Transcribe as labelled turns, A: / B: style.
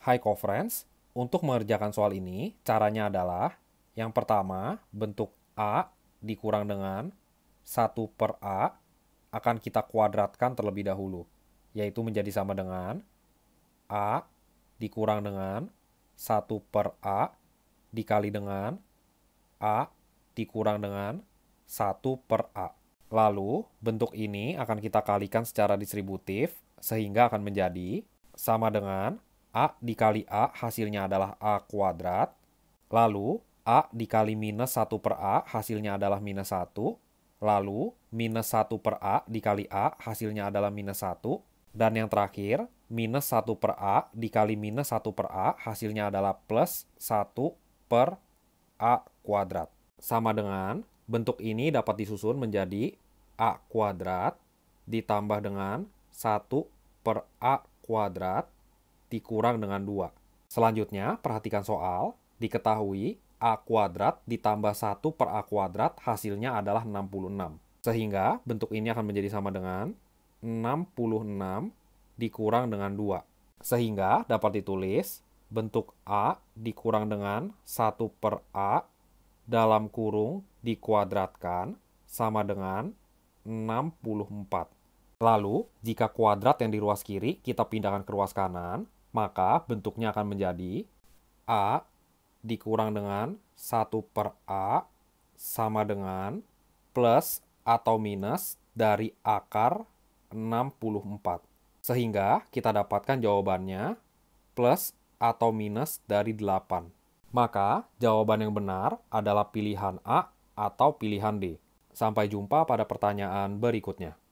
A: Hai Friends, untuk mengerjakan soal ini, caranya adalah yang pertama, bentuk A dikurang dengan 1 per A akan kita kuadratkan terlebih dahulu, yaitu menjadi sama dengan A dikurang dengan 1 per A dikali dengan A dikurang dengan 1 per A. Lalu, bentuk ini akan kita kalikan secara distributif, sehingga akan menjadi sama dengan A dikali A hasilnya adalah A kuadrat. Lalu A dikali minus 1 per A hasilnya adalah minus 1. Lalu minus 1 per A dikali A hasilnya adalah minus 1. Dan yang terakhir, minus 1 per A dikali minus 1 per A hasilnya adalah plus 1 per A kuadrat. Sama dengan bentuk ini dapat disusun menjadi A kuadrat ditambah dengan 1 per A kuadrat dikurang dengan 2. Selanjutnya, perhatikan soal. Diketahui A kuadrat ditambah 1 per A kuadrat hasilnya adalah 66. Sehingga bentuk ini akan menjadi sama dengan 66 dikurang dengan 2. Sehingga dapat ditulis bentuk A dikurang dengan 1 per A dalam kurung dikuadratkan sama dengan 64. Lalu, jika kuadrat yang di ruas kiri kita pindahkan ke ruas kanan, maka bentuknya akan menjadi A dikurang dengan 1 per A sama dengan plus atau minus dari akar 64. Sehingga kita dapatkan jawabannya plus atau minus dari 8. Maka jawaban yang benar adalah pilihan A atau pilihan D. Sampai jumpa pada pertanyaan berikutnya.